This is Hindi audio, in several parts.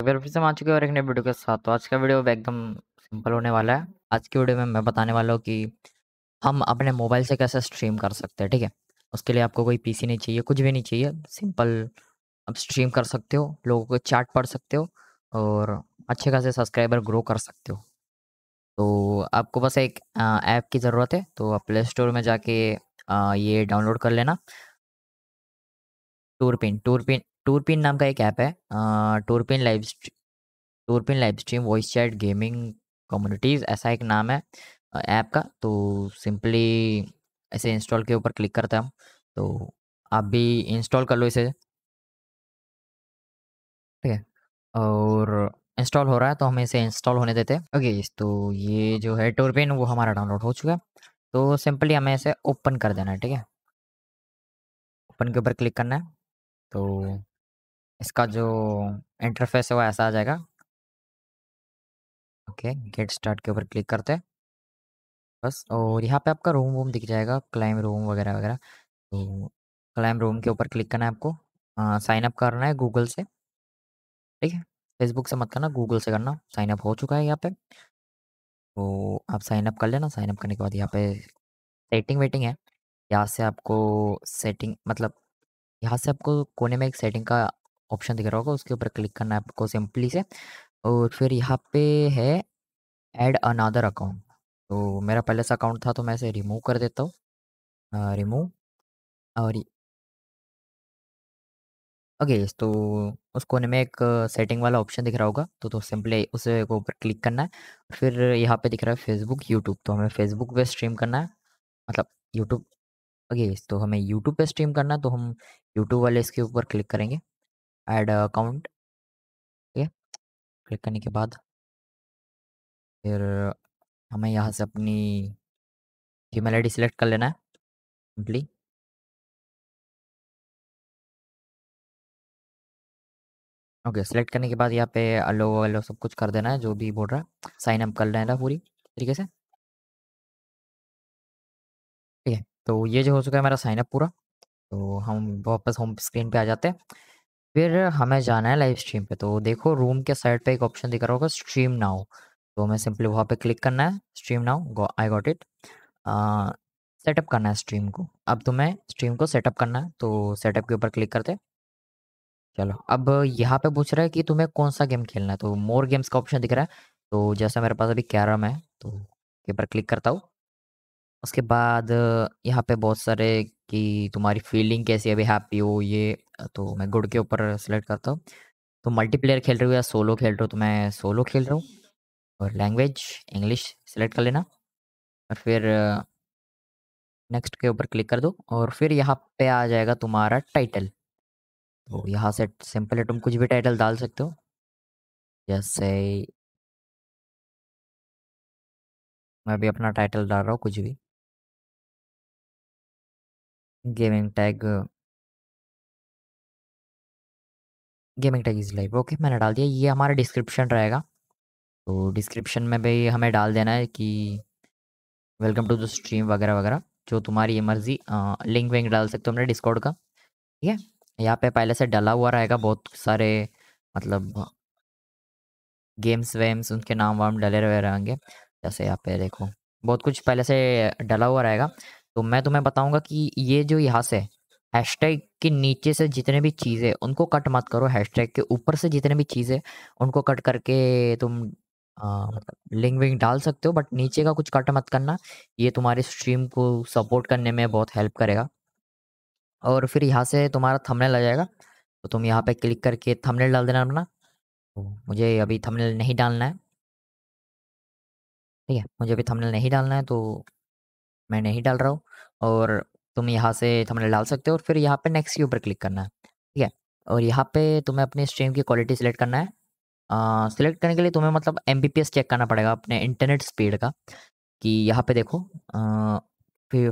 अगर फिर से हम आ चुके और एक नए वीडियो के साथ तो आज का वीडियो एकदम सिंपल होने वाला है आज की वीडियो में मैं बताने वाला हूँ कि हम अपने मोबाइल से कैसे स्ट्रीम कर सकते हैं ठीक है उसके लिए आपको कोई पीसी नहीं चाहिए कुछ भी नहीं चाहिए सिंपल आप स्ट्रीम कर सकते हो लोगों को चैट पढ़ सकते हो और अच्छे खासे सब्सक्राइबर ग्रो कर सकते हो तो आपको बस एक ऐप की ज़रूरत है तो आप प्ले स्टोर में जाके ये डाउनलोड कर लेना Turnip Turnip Turnip नाम का एक ऐप है Turnip live Turnip live stream voice chat gaming communities ऐसा एक नाम है ऐप का तो सिंपली ऐसे इंस्टॉल के ऊपर क्लिक करते हैं हम तो आप भी इंस्टॉल कर लो इसे ठीक है और इंस्टॉल हो रहा है तो हम इसे इंस्टॉल होने देते हैं ओके तो ये जो है टूरपिन वो हमारा डाउनलोड हो चुका है तो सिंपली हमें इसे ओपन कर देना है ठीक है ओपन के ऊपर क्लिक करना है तो इसका जो इंटरफेस है वो ऐसा आ जाएगा ओके गेट स्टार्ट के ऊपर क्लिक करते हैं बस और यहाँ पे आपका रूम वूम दिख जाएगा क्लाइम रूम वगैरह वगैरह तो क्लाइम रूम के ऊपर क्लिक करना है आपको साइन अप करना है गूगल से ठीक है फेसबुक से मत करना गूगल से करना साइन अप हो चुका है यहाँ पे तो आप साइन अप कर लेना साइन अप करने के बाद यहाँ पे सेटिंग वेटिंग है यहाँ से आपको सेटिंग मतलब यहाँ से आपको कोने में एक सेटिंग का ऑप्शन दिख रहा होगा उसके ऊपर क्लिक करना है आपको सिंपली से और फिर यहाँ पे है ऐड अनादर अकाउंट तो मेरा पहले से अकाउंट था तो मैं इसे रिमूव कर देता हूँ रिमूव और ओके तो उस कोने में एक सेटिंग वाला ऑप्शन दिख रहा होगा तो तो सिंपली उसे ऊपर क्लिक करना है फिर यहाँ पे दिख रहा है फेसबुक यूट्यूब तो हमें फेसबुक पे स्ट्रीम करना है मतलब यूट्यूब ओके तो हमें यूट्यूब पे स्ट्रीम करना है तो हम यूट्यूब वाले इसके ऊपर क्लिक करेंगे ऐड अकाउंट ठीक है क्लिक करने के बाद फिर हमें यहाँ से अपनी ईमेल आई सिलेक्ट कर लेना है सिंपली ओके सेलेक्ट करने के बाद यहाँ पे अलो वलो सब कुछ कर देना है जो भी बोल रहा है साइन अप कर लेना पूरी तरीके से ठीक है तो ये जो हो चुका है हमारा साइन अप पूरा तो हम वापस होम स्क्रीन पे आ जाते हैं फिर हमें जाना है लाइव स्ट्रीम पे तो देखो रूम के साइड पे एक ऑप्शन दिख रहा होगा स्ट्रीम नाउ तो हमें सिंपली वहाँ पे क्लिक करना है stream now I got it setup करना है स्ट्रीम को अब तुम्हें स्ट्रीम को सेटअप करना है तो सेटअप के ऊपर क्लिक करते चलो अब यहाँ पे पूछ रहा है कि तुम्हें कौन सा गेम खेलना है तो मोर गेम्स का ऑप्शन दिख रहा है तो जैसे मेरे पास अभी कैरम है तो के ऊपर क्लिक करता हूँ उसके बाद यहाँ पे बहुत सारे कि तुम्हारी फीलिंग कैसी है अभी हैप्पी हो ये तो मैं गुड के ऊपर सेलेक्ट करता हूँ तो मल्टीप्लेयर खेल रहे हो या सोलो खेल रहे हो तो मैं सोलो खेल रहा हूँ और लैंग्वेज इंग्लिश सेलेक्ट कर लेना और फिर नेक्स्ट के ऊपर क्लिक कर दो और फिर यहाँ पे आ जाएगा तुम्हारा टाइटल तो यहाँ से सिंपल है तुम कुछ भी टाइटल डाल सकते हो जैसे मैं भी अपना टाइटल डाल रहा हूँ कुछ भी gaming tag gaming tag is live okay मैंने डाल दिया ये हमारा डिस्क्रिप्शन रहेगा तो डिस्क्रिप्शन में भी हमें डाल देना है कि वेलकम टू द स्ट्रीम वगैरह वगैरह जो तुम्हारी मर्जी लिंक विंक डाल सकते हो हमने डिस्कॉर्ड का ठीक है यहाँ पे पहले से डला हुआ रहेगा बहुत सारे मतलब गेम्स वेम्स उनके नाम वाम डले हुए रहेंगे जैसे यहाँ पे देखो बहुत कुछ पहले से डला हुआ रहेगा तो मैं तुम्हें बताऊंगा कि ये जो यहाँ से हैश के नीचे से जितने भी चीज़ें उनको कट मत करो हैश के ऊपर से जितने भी चीज़ें उनको कट करके तुम मतलब लिंक विंक डाल सकते हो बट नीचे का कुछ कट मत करना ये तुम्हारे स्ट्रीम को सपोर्ट करने में बहुत हेल्प करेगा और फिर यहाँ से तुम्हारा थंबनेल आ जाएगा तो तुम यहाँ पे क्लिक करके थंबनेल डाल देना अपना तो मुझे अभी थंबनेल नहीं डालना है ठीक है मुझे अभी थंबनेल नहीं डालना है तो मैं नहीं डाल रहा हूँ और तुम यहाँ से थमने डाल सकते हो और फिर यहाँ पे नेक्स्ट के ऊपर क्लिक करना है ठीक है और यहाँ पे तुम्हें अपनी स्ट्रीम की क्वालिटी सिलेक्ट करना है सिलेक्ट करने के लिए तुम्हें मतलब एम चेक करना पड़ेगा अपने इंटरनेट स्पीड का कि यहाँ पे देखो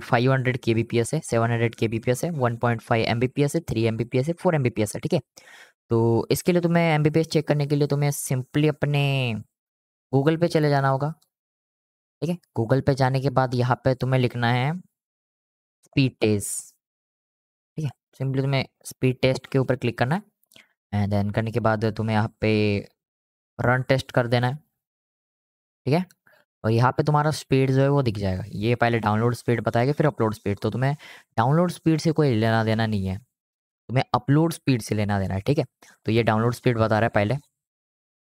five hundred K B P S है seven hundred K B P S है one point five M B P S है three M B P S है four M B P S है ठीक है तो इसके लिए तुम्हें M B P S check करने के लिए तुम्हें सिंपली अपने गूगल पे चले जाना होगा ठीक है गूगल पे जाने के बाद यहाँ पे तुम्हें लिखना है स्पीड टेस्ट ठीक है सिंपली तुम्हें स्पीड टेस्ट के ऊपर क्लिक करना है एंड देन करने के बाद तुम्हें यहाँ पे रन टेस्ट कर देना है ठीक है और यहाँ पे तुम्हारा स्पीड जो है वो दिख जाएगा ये पहले डाउनलोड स्पीड बताएगा फिर अपलोड स्पीड तो तुम्हें डाउनलोड स्पीड से कोई लेना देना नहीं है तुम्हें अपलोड स्पीड से लेना देना है ठीक है तो ये डाउनलोड स्पीड बता रहा है पहले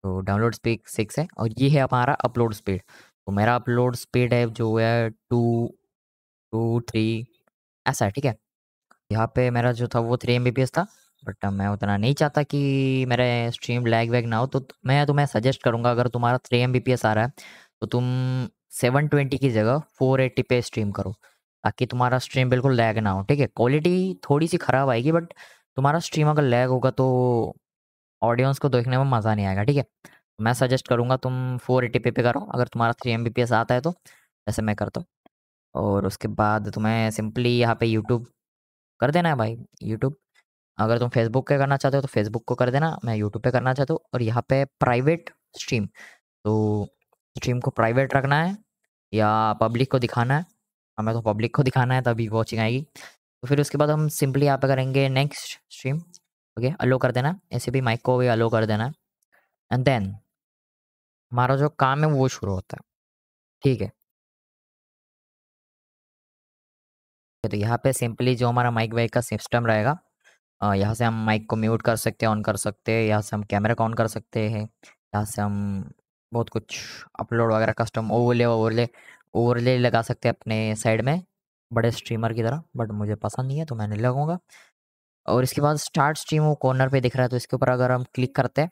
तो डाउनलोड स्पीड सिक्स है और ये है हमारा अपलोड स्पीड तो मेरा अपलोड स्पीड है जो है टू टू थ्री ऐसा है ठीक है यहाँ पे मेरा जो था वो थ्री एम था बट मैं उतना नहीं चाहता कि मेरा स्ट्रीम लैग वैग ना हो तो मैं तुम्हें सजेस्ट करूँगा अगर तुम्हारा थ्री एम आ रहा है तो तुम सेवन ट्वेंटी की जगह फोर एट्टी पे स्ट्रीम करो ताकि तुम्हारा स्ट्रीम बिल्कुल लैग ना हो ठीक है क्वालिटी थोड़ी सी ख़राब आएगी बट तुम्हारा स्ट्रीम अगर लैग होगा तो ऑडियंस को देखने में मज़ा नहीं आएगा ठीक है मैं सजेस्ट करूँगा तुम फोर एटी पे करो अगर तुम्हारा थ्री एम आता है तो जैसे मैं करता हूँ और उसके बाद तुम्हें सिंपली यहाँ पे यूट्यूब कर देना है भाई यूट्यूब अगर तुम फेसबुक पे करना चाहते हो तो फेसबुक को कर देना मैं यूट्यूब पे करना चाहता हूँ और यहाँ पे प्राइवेट स्ट्रीम तो स्ट्रीम को प्राइवेट रखना है या पब्लिक को दिखाना है हमें तो पब्लिक को दिखाना है तभी वॉचिंग आएगी तो फिर उसके बाद हम सिंपली यहाँ पे करेंगे नेक्स्ट स्ट्रीम ओके अलो कर देना ऐसे भी माइक को भी अलो कर देना एंड देन हमारा जो काम है वो शुरू होता है ठीक है तो यहाँ पे सिंपली जो हमारा माइक वाइक का सिस्टम रहेगा यहाँ से हम माइक को म्यूट कर सकते हैं ऑन कर सकते हैं यहाँ से हम कैमरा को ऑन कर सकते हैं यहाँ से हम बहुत कुछ अपलोड वगैरह कस्टम ओवरले ओवरले ओवरले लगा सकते हैं अपने साइड में बड़े स्ट्रीमर की तरह बट मुझे पसंद नहीं है तो मैं नहीं लगाऊंगा और इसके बाद स्टार्ट स्ट्रीम वो कॉर्नर पर दिख रहा है तो इसके ऊपर अगर हम क्लिक करते हैं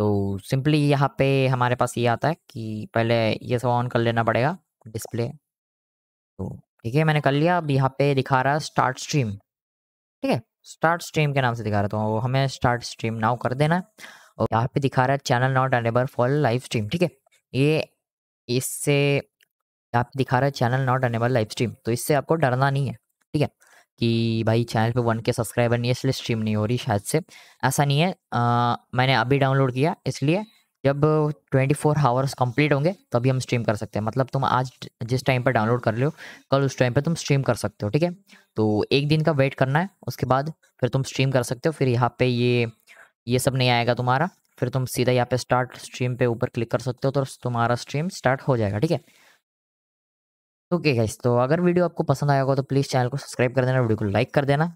तो सिंपली यहाँ पे हमारे पास ये आता है कि पहले ये सब ऑन कर लेना पड़ेगा डिस्प्ले तो ठीक है मैंने कर लिया अब यहाँ पे दिखा रहा है स्टार्ट स्ट्रीम ठीक है स्टार्ट स्ट्रीम के नाम से दिखा रहा तो हमें स्टार्ट स्ट्रीम नाउ कर देना है और यहाँ पे दिखा रहा है channel not enable for live stream ठीक है ये इससे यहाँ पे दिखा रहा है channel not enable live stream तो इससे आपको डरना नहीं है ठीक है कि भाई चैनल पे वन के सब्सक्राइबर नहीं है इसलिए स्ट्रीम नहीं हो रही शायद से ऐसा नहीं है आ, मैंने अभी डाउनलोड किया इसलिए जब 24 फोर हावर्स कम्प्लीट होंगे तभी हम स्ट्रीम कर सकते हैं मतलब तुम आज जिस टाइम पर डाउनलोड कर लो कल उस टाइम पर तुम स्ट्रीम कर सकते हो ठीक है तो एक दिन का वेट करना है उसके बाद फिर तुम स्ट्रीम कर सकते हो फिर यहाँ पे ये ये सब नहीं आएगा तुम्हारा फिर तुम सीधा यहाँ पे स्टार्ट स्ट्रीम पे ऊपर क्लिक कर सकते हो तो तुम्हारा स्ट्रीम स्टार्ट हो जाएगा ठीक है ओके गाइस तो अगर वीडियो आपको पसंद आया होगा तो प्लीज़ चैनल को सब्सक्राइब कर देना वीडियो को लाइक कर देना